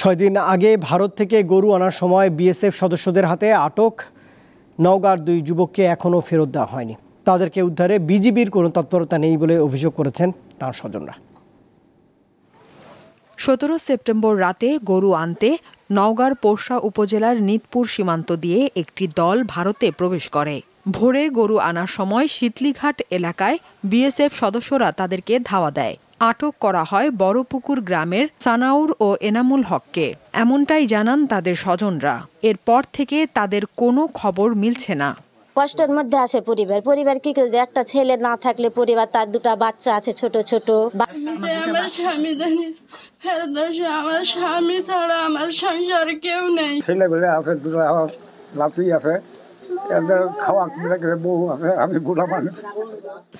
ছয় দিন আগে ভারত থেকে গরু আনার সময় বিএসএফ সদস্যদের হাতে আটক নওগাঁর দুই যুবককে এখনও ফেরত দেওয়া হয়নি তাদেরকে উদ্ধারে বিজিবির কোনো তৎপরতা নেই বলে অভিযোগ করেছেন তার স্বজনরা সতেরো সেপ্টেম্বর রাতে গরু আনতে নওগাঁর পোর্শা উপজেলার নিতপুর সীমান্ত দিয়ে একটি দল ভারতে প্রবেশ করে ভোরে গরু আনার সময় শীতলিঘাট এলাকায় বিএসএফ সদস্যরা তাদেরকে ধাওয়া দেয় আটক করা হয় বড়পুকুর গ্রামের সানাউর ও এনামুল হককে এমনটাই জানান তাদের স্বজনরা এরপর থেকে তাদের কোনো খবর মিলছে না কষ্টের মধ্যে আছে পরিবার পরিবার কি করে একটা ছেলে না থাকলে পরিবার তার দুটো বাচ্চা আছে ছোট ছোট আমার স্বামী জানি আমার স্বামী ছাড়া আমার সংসার কেউ নেই আছে দুটো নাতি আছে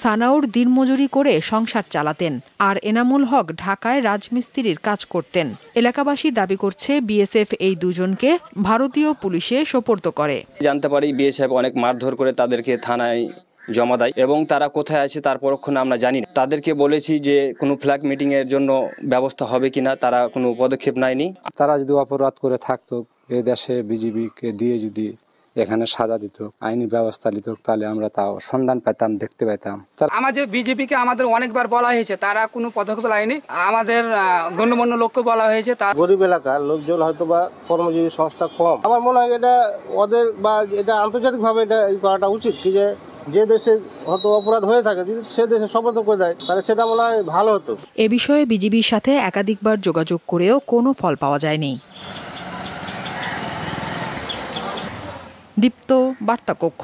সানাউর দিনমজুরি করে সংসার চালাতেন আর এনামুল হক ঢাকায় রাজমিস্ত্রির কাজ করতেন এলাকাবাসী দাবি করছে বিএসএফ এই দুজনকে ভারতীয় পুলিশে সোপর্দ করে জানতে পারি বিএসএফ অনেক মারধর করে তাদেরকে থানায় জমা দেয় এবং তারা কোথায় আছে তার পরক্ষণ আমরা জানি না তাদেরকে বলেছি যে কোনো ফ্ল্যাগ মিটিংয়ের জন্য ব্যবস্থা হবে কিনা তারা কোনো পদক্ষেপ নেয়নি তারা যদি অপরাধ করে থাকতো এ দেশে বিজিবিকে দিয়ে যদি এখানে সাজা দিত আইনি ব্যবস্থা নিত তাহলে আমরা তাও সন্ধান পেতাম দেখতে পেতাম আমাদের বিজেপিকে আমাদের অনেকবার বলা হয়েছে তারা কোনো পদক্ষেপ লাইনি আমাদের গণ্যমান্য লোককে বলা হয়েছে তার গরিব এলাকার লোকজন হয়তো বা কর্মজীবী সংস্থা কম আমার মনে হয় এটা ওদের বা এটা আন্তর্জাতিকভাবে এটা করাটা উচিত কি যে যে দেশে হয়তো অপরাধ হয়ে থাকে যদি সে দেশে সমর্থন করে দেয় তাহলে সেটা মনে হয় ভালো হতো এ বিষয়ে বিজিবির সাথে একাধিকবার যোগাযোগ করেও কোনো ফল পাওয়া যায়নি দীপ্ত বার্তা কক্ষ